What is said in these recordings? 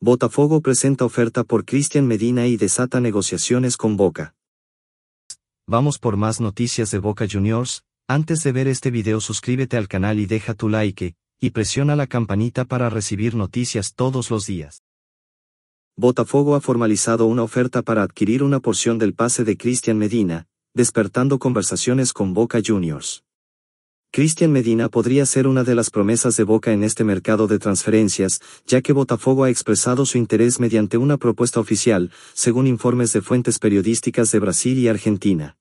Botafogo presenta oferta por Cristian Medina y desata negociaciones con Boca. Vamos por más noticias de Boca Juniors, antes de ver este video suscríbete al canal y deja tu like, y presiona la campanita para recibir noticias todos los días. Botafogo ha formalizado una oferta para adquirir una porción del pase de Cristian Medina, despertando conversaciones con Boca Juniors. Cristian Medina podría ser una de las promesas de Boca en este mercado de transferencias, ya que Botafogo ha expresado su interés mediante una propuesta oficial, según informes de fuentes periodísticas de Brasil y Argentina.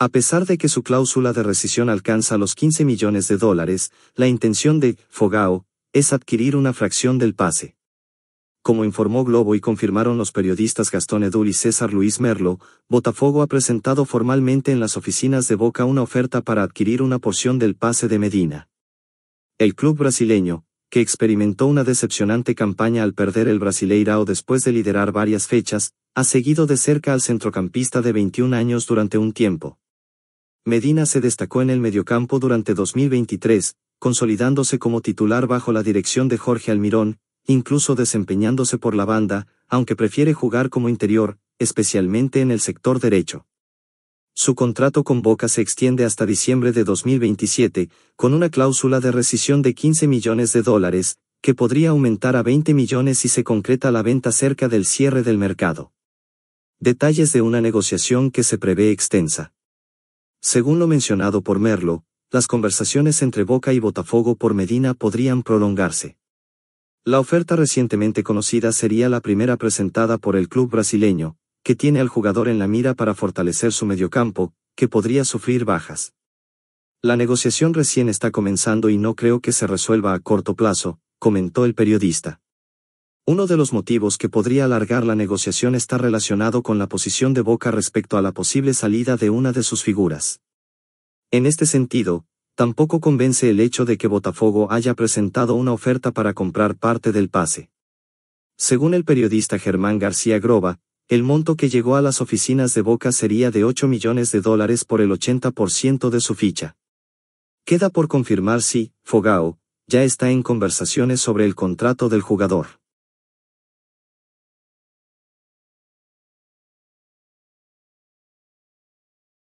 A pesar de que su cláusula de rescisión alcanza los 15 millones de dólares, la intención de Fogao es adquirir una fracción del pase. Como informó Globo y confirmaron los periodistas Gastón Edul y César Luis Merlo, Botafogo ha presentado formalmente en las oficinas de Boca una oferta para adquirir una porción del pase de Medina. El club brasileño, que experimentó una decepcionante campaña al perder el Brasileirao después de liderar varias fechas, ha seguido de cerca al centrocampista de 21 años durante un tiempo. Medina se destacó en el mediocampo durante 2023, consolidándose como titular bajo la dirección de Jorge Almirón, incluso desempeñándose por la banda, aunque prefiere jugar como interior, especialmente en el sector derecho. Su contrato con Boca se extiende hasta diciembre de 2027, con una cláusula de rescisión de 15 millones de dólares, que podría aumentar a 20 millones si se concreta la venta cerca del cierre del mercado. Detalles de una negociación que se prevé extensa. Según lo mencionado por Merlo, las conversaciones entre Boca y Botafogo por Medina podrían prolongarse. La oferta recientemente conocida sería la primera presentada por el club brasileño, que tiene al jugador en la mira para fortalecer su mediocampo, que podría sufrir bajas. La negociación recién está comenzando y no creo que se resuelva a corto plazo, comentó el periodista. Uno de los motivos que podría alargar la negociación está relacionado con la posición de Boca respecto a la posible salida de una de sus figuras. En este sentido, Tampoco convence el hecho de que Botafogo haya presentado una oferta para comprar parte del pase. Según el periodista Germán García Groba, el monto que llegó a las oficinas de Boca sería de 8 millones de dólares por el 80% de su ficha. Queda por confirmar si, Fogao, ya está en conversaciones sobre el contrato del jugador.